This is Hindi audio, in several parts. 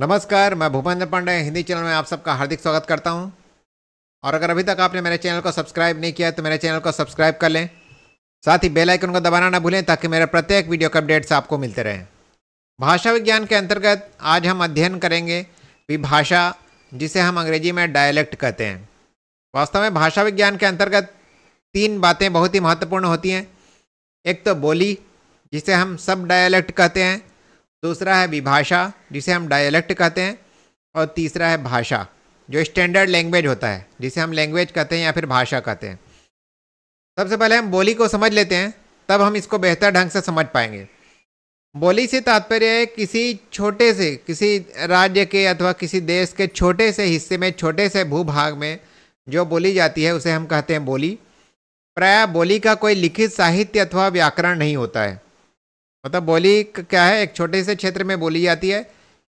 नमस्कार मैं भूपेंद्र पांडे हिंदी चैनल में आप सबका हार्दिक स्वागत करता हूं और अगर अभी तक आपने मेरे चैनल को सब्सक्राइब नहीं किया है तो मेरे चैनल को सब्सक्राइब कर लें साथ ही बेल आइकन को दबाना ना भूलें ताकि मेरे प्रत्येक वीडियो के अपडेट्स आपको मिलते रहें भाषा विज्ञान के अंतर्गत आज हम अध्ययन करेंगे विभाषा जिसे हम अंग्रेजी में डायलैक्ट कहते हैं वास्तव में भाषा विज्ञान के अंतर्गत तीन बातें बहुत ही महत्वपूर्ण होती हैं एक तो बोली जिसे हम सब डायलेक्ट कहते हैं दूसरा है विभाषा जिसे हम डायलेक्ट कहते हैं और तीसरा है भाषा जो स्टैंडर्ड लैंग्वेज होता है जिसे हम लैंग्वेज कहते हैं या फिर भाषा कहते हैं सबसे पहले हम बोली को समझ लेते हैं तब हम इसको बेहतर ढंग से समझ पाएंगे बोली से तात्पर्य है किसी छोटे से किसी राज्य के अथवा किसी देश के छोटे से हिस्से में छोटे से भूभाग में जो बोली जाती है उसे हम कहते हैं बोली प्राय बोली का कोई लिखित साहित्य अथवा व्याकरण नहीं होता है मतलब बोली क्या है एक छोटे से क्षेत्र में बोली जाती है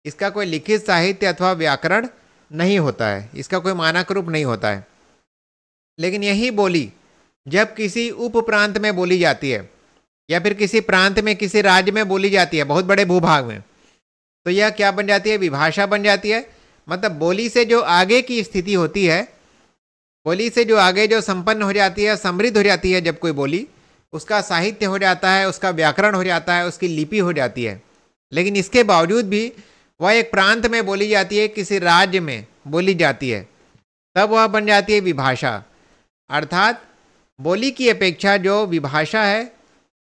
इसका कोई लिखित साहित्य अथवा व्याकरण नहीं होता है इसका कोई मानक रूप नहीं होता है लेकिन यही बोली जब किसी उप प्रांत में बोली जाती है या फिर किसी प्रांत में किसी राज्य में बोली जाती है बहुत बड़े भूभाग में तो यह क्या बन जाती है विभाषा बन जाती है मतलब बोली से जो आगे की स्थिति होती है बोली से जो आगे जो संपन्न हो जाती है समृद्ध हो जाती है जब कोई बोली उसका साहित्य हो जाता है उसका व्याकरण हो जाता है उसकी लिपि हो जाती है लेकिन इसके बावजूद भी वह एक प्रांत में बोली जाती है किसी राज्य में बोली जाती है तब वह बन जाती है विभाषा अर्थात बोली की अपेक्षा जो विभाषा है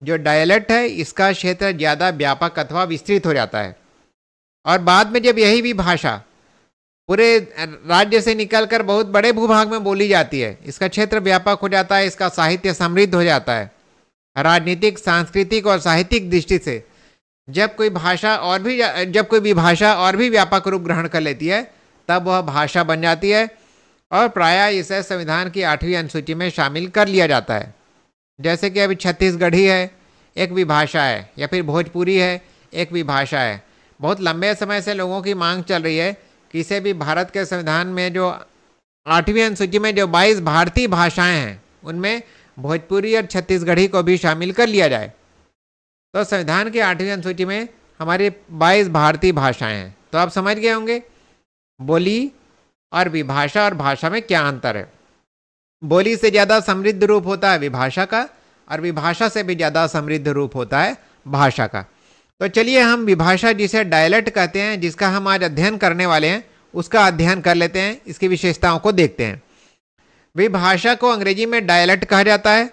जो डायलेक्ट है इसका क्षेत्र ज़्यादा व्यापक अथवा विस्तृत हो जाता है और बाद में जब यही विभाषा पूरे राज्य से निकलकर बहुत बड़े भूभाग में बोली जाती है इसका क्षेत्र व्यापक हो जाता है इसका साहित्य समृद्ध हो जाता है राजनीतिक सांस्कृतिक और साहित्यिक दृष्टि से जब कोई भाषा और भी जब कोई भी भाषा और भी व्यापक रूप ग्रहण कर लेती है तब वह भाषा बन जाती है और प्रायः इसे संविधान की आठवीं अनुसूची में शामिल कर लिया जाता है जैसे कि अभी छत्तीसगढ़ी है एक भी भाषा है या फिर भोजपुरी है एक भी भाषा है बहुत लंबे समय से लोगों की मांग चल रही है कि इसे भी भारत के संविधान में जो आठवीं अनुसूची में जो बाईस भारतीय भाषाएं हैं उनमें भोजपुरी और छत्तीसगढ़ी को भी शामिल कर लिया जाए तो संविधान की आठवीं अनुसूची में हमारे 22 भारतीय भाषाएं हैं तो आप समझ गए होंगे बोली और विभाषा और भाषा में क्या अंतर है बोली से ज़्यादा समृद्ध रूप होता है विभाषा का और विभाषा से भी ज़्यादा समृद्ध रूप होता है भाषा का तो चलिए हम विभाषा जिसे डायलेक्ट कहते हैं जिसका हम आज अध्ययन करने वाले हैं उसका अध्ययन कर लेते हैं इसकी विशेषताओं को देखते हैं विभाषा को अंग्रेजी में डायलेक्ट कहा जाता है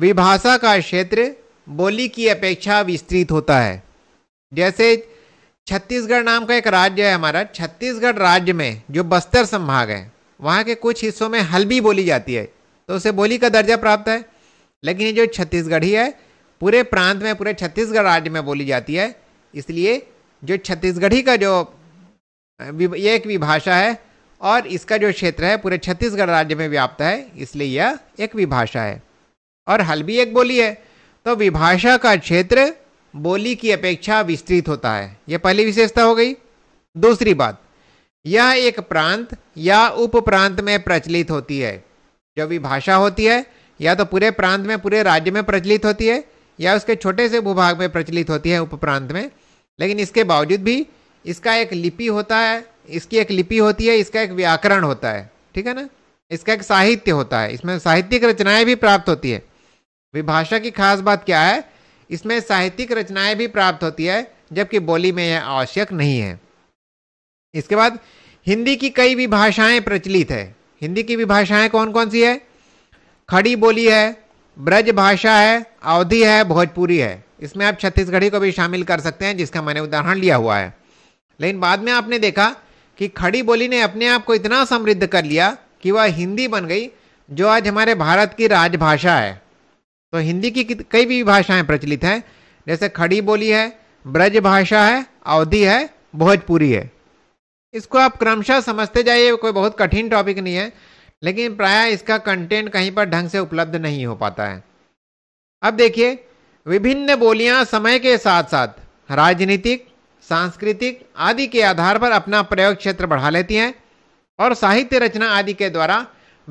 विभाषा का क्षेत्र बोली की अपेक्षा विस्तृत होता है जैसे छत्तीसगढ़ नाम का एक राज्य है हमारा छत्तीसगढ़ राज्य में जो बस्तर संभाग है वहाँ के कुछ हिस्सों में हल्बी बोली जाती है तो उसे बोली का दर्जा प्राप्त है लेकिन ये जो छत्तीसगढ़ी है पूरे प्रांत में पूरे छत्तीसगढ़ राज्य में बोली जाती है इसलिए जो छत्तीसगढ़ी का जो एक विभाषा है और इसका जो क्षेत्र है पूरे छत्तीसगढ़ राज्य में व्याप्त है इसलिए यह एक विभाषा है और हल भी एक बोली है तो विभाषा का क्षेत्र बोली की अपेक्षा विस्तृत होता है यह पहली विशेषता हो गई दूसरी बात यह एक प्रांत या उप प्रांत में प्रचलित होती है जो विभाषा होती है या तो पूरे प्रांत में पूरे राज्य में प्रचलित होती है या उसके छोटे से भूभाग में प्रचलित होती है उप प्रांत में लेकिन इसके बावजूद भी इसका एक लिपि होता है इसकी एक लिपि होती है इसका एक व्याकरण होता है ठीक है ना इसका एक साहित्य होता है इसमें साहित्यिक रचनाएं भी प्राप्त होती है विभाषा की खास बात क्या है इसमें साहित्यिक रचनाएं भी प्राप्त होती है जबकि बोली में यह आवश्यक नहीं है इसके बाद हिंदी की कई विभाषाएं प्रचलित है हिंदी की विभाषाएं कौन कौन सी है खड़ी बोली है ब्रज भाषा है अवधि है भोजपुरी है इसमें आप छत्तीसगढ़ी को भी शामिल कर सकते हैं जिसका मैंने उदाहरण लिया हुआ है लेकिन बाद में आपने देखा कि खड़ी बोली ने अपने आप को इतना समृद्ध कर लिया कि वह हिंदी बन गई जो आज हमारे भारत की राजभाषा है तो हिंदी की कई भी भाषाएं प्रचलित हैं जैसे खड़ी बोली है ब्रज भाषा है अवधि है भोजपुरी है इसको आप क्रमशः समझते जाइए कोई बहुत कठिन टॉपिक नहीं है लेकिन प्राय इसका कंटेंट कहीं पर ढंग से उपलब्ध नहीं हो पाता है अब देखिए विभिन्न बोलियां समय के साथ साथ राजनीतिक सांस्कृतिक आदि के आधार पर अपना प्रयोग क्षेत्र बढ़ा लेती हैं और साहित्य रचना आदि के द्वारा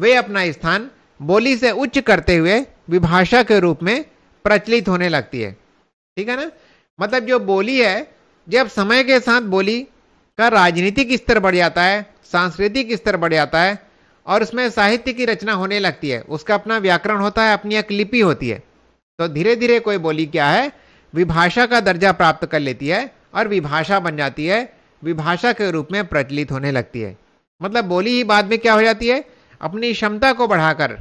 वे अपना स्थान बोली से उच्च करते हुए विभाषा के रूप में प्रचलित होने लगती है ठीक है ना मतलब जो बोली है जब समय के साथ बोली का राजनीतिक स्तर बढ़ जाता है सांस्कृतिक स्तर बढ़ जाता है और उसमें साहित्य की रचना होने लगती है उसका अपना व्याकरण होता है अपनी एक लिपि होती है तो धीरे धीरे कोई बोली क्या है विभाषा का दर्जा प्राप्त कर लेती है और विभाषा बन जाती है विभाषा के रूप में प्रचलित होने लगती है मतलब बोली ही बाद में क्या हो जाती है अपनी क्षमता को बढ़ाकर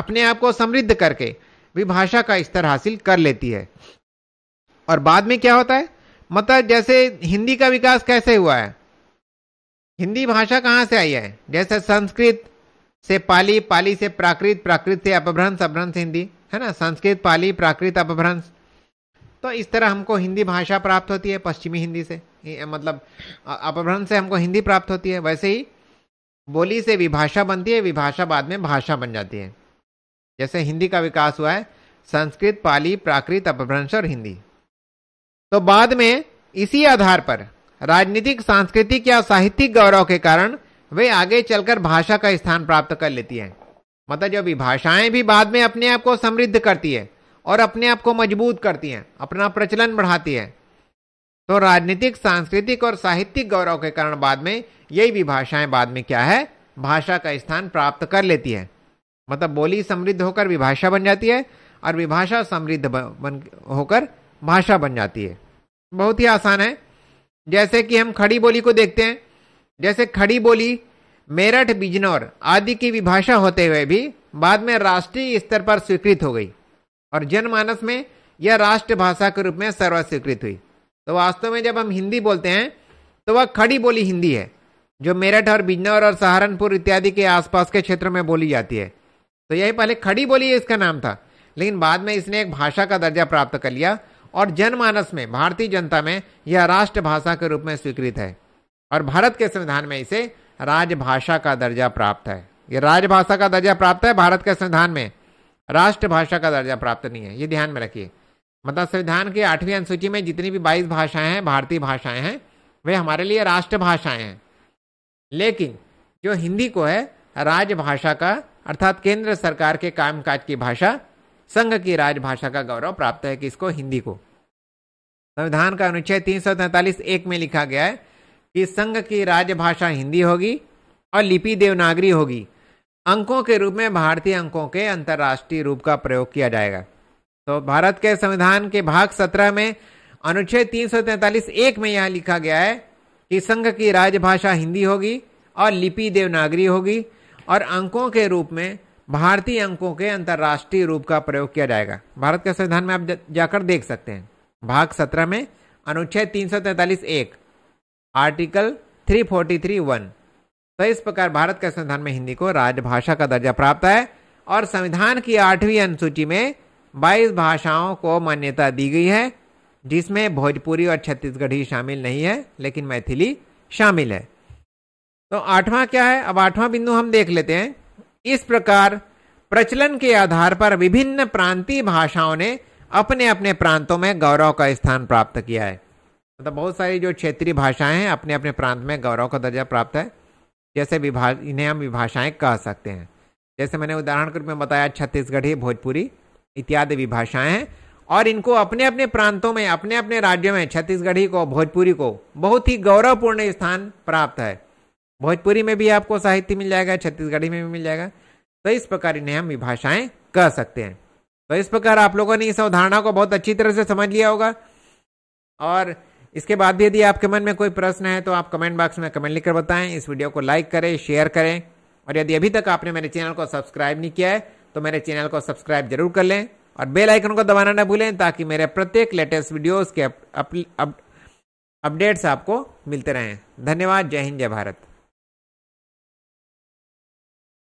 अपने आप को समृद्ध करके विभाषा का स्तर हासिल कर लेती है और बाद में क्या होता है मतलब जैसे हिंदी का विकास कैसे हुआ है हिंदी भाषा कहाँ से आई है जैसे संस्कृत से पाली पाली से प्राकृत प्राकृत से अपभ्रंश अपभ्रंश हिंदी है ना संस्कृत पाली प्राकृत अपभ्रंश तो इस तरह हमको हिंदी भाषा प्राप्त होती है पश्चिमी हिंदी से मतलब अपभ्रंश से हमको हिंदी प्राप्त होती है वैसे ही बोली से विभाषा बनती है विभाषा बाद में भाषा बन जाती है जैसे हिंदी का विकास हुआ है संस्कृत पाली प्राकृत अपभ्रंश और हिंदी तो बाद में इसी आधार पर राजनीतिक सांस्कृतिक या साहित्यिक गौरव के कारण वे आगे चलकर भाषा का स्थान प्राप्त कर लेती है मतलब जो विभाषाएं भी, भी बाद में अपने आप को समृद्ध करती है और अपने आप को मजबूत करती हैं अपना प्रचलन बढ़ाती है तो राजनीतिक सांस्कृतिक और साहित्यिक गौरव के कारण बाद में यही भी भाषाएं बाद में क्या है भाषा का स्थान प्राप्त कर लेती है मतलब बोली समृद्ध होकर विभाषा बन जाती है और विभाषा समृद्ध बन होकर भाषा बन जाती है बहुत ही आसान है जैसे कि हम खड़ी बोली को देखते हैं जैसे खड़ी बोली मेरठ बिजनौर आदि की विभाषा होते हुए भी बाद में राष्ट्रीय स्तर पर स्वीकृत हो गई और जनमानस में यह राष्ट्रभाषा के रूप में सर्वस्वीकृत हुई तो वास्तव में जब हम हिंदी बोलते हैं तो वह खड़ी बोली हिंदी है जो मेरठ और बिजनौर और सहारनपुर इत्यादि के आसपास के क्षेत्र में बोली जाती है तो यही पहले खड़ी बोली इसका नाम था लेकिन बाद में इसने एक भाषा का दर्जा प्राप्त कर लिया और जनमानस में भारतीय जनता में यह राष्ट्रभाषा के रूप में स्वीकृत है और भारत के संविधान में इसे राजभाषा का दर्जा प्राप्त है यह राजभाषा का दर्जा प्राप्त है भारत के संविधान में राष्ट्रभाषा का दर्जा प्राप्त नहीं है ये ध्यान में रखिए मतलब संविधान की आठवीं अनुसूची में जितनी भी बाईस भाषाएं हैं भारतीय भाषाएं हैं वे हमारे लिए राष्ट्रभाषाएं हैं लेकिन जो हिंदी को है राजभाषा का अर्थात केंद्र सरकार के कामकाज की भाषा संघ की राजभाषा का गौरव प्राप्त है कि इसको हिंदी को संविधान का अनुच्छेद तीन सौ तैंतालीस एक में लिखा गया है कि संघ की राजभाषा हिंदी होगी और लिपि देवनागरी होगी अंकों के रूप में भारतीय अंकों के अंतर्राष्ट्रीय रूप का प्रयोग किया जाएगा तो भारत के संविधान के भाग सत्रह में अनुच्छेद तीन सौ तैंतालीस एक में यह लिखा गया है कि संघ की राजभाषा हिंदी होगी और लिपि देवनागरी होगी और अंकों के रूप में भारतीय अंकों के अंतर्राष्ट्रीय रूप का प्रयोग किया जाएगा भारत के संविधान में आप जाकर देख सकते हैं भाग सत्रह में अनुच्छेद तीन सौ तैंतालीस एक article three forty three one तो इस प्रकार भारत के संविधान में हिंदी को राजभाषा का दर्जा प्राप्त है और संविधान की आठवीं अनुसूची में बाईस भाषाओं को मान्यता दी गई है जिसमें भोजपुरी और छत्तीसगढ़ी शामिल नहीं है लेकिन मैथिली शामिल है तो आठवां क्या है अब आठवां बिंदु हम देख लेते हैं इस प्रकार प्रचलन के आधार पर विभिन्न प्रांतीय भाषाओं ने अपने अपने प्रांतों में गौरव का स्थान प्राप्त किया है मतलब तो बहुत सारी जो क्षेत्रीय भाषाएं हैं अपने अपने प्रांत में गौरव का दर्जा प्राप्त है जैसे विभा इन्हें हम विभाषाएँ कह सकते हैं जैसे मैंने उदाहरण के रूप में बताया छत्तीसगढ़ी भोजपुरी इत्यादि विभाषाएँ हैं और इनको अपने अपने प्रांतों में अपने अपने राज्यों में छत्तीसगढ़ी को भोजपुरी को बहुत ही गौरवपूर्ण स्थान प्राप्त है भोजपुरी में भी आपको साहित्य मिल जाएगा छत्तीसगढ़ी में भी मिल जाएगा तो इस प्रकार इन्हें हम विभाषाएं कह सकते हैं तो इस प्रकार आप लोगों ने इस अवधारणा को बहुत अच्छी तरह से समझ लिया होगा और इसके बाद भी यदि आपके मन में कोई प्रश्न है तो आप कमेंट बॉक्स में कमेंट लिखकर बताएं इस वीडियो को लाइक करें शेयर करें और यदि अभी तक आपने मेरे चैनल को सब्सक्राइब नहीं किया है तो मेरे चैनल को सब्सक्राइब जरूर कर लें और बेल आइकन को दबाना ना भूलें ताकि मेरे प्रत्येक लेटेस्ट वीडियोस के अपडेट्स आपको मिलते रहें धन्यवाद जय हिंद जय भारत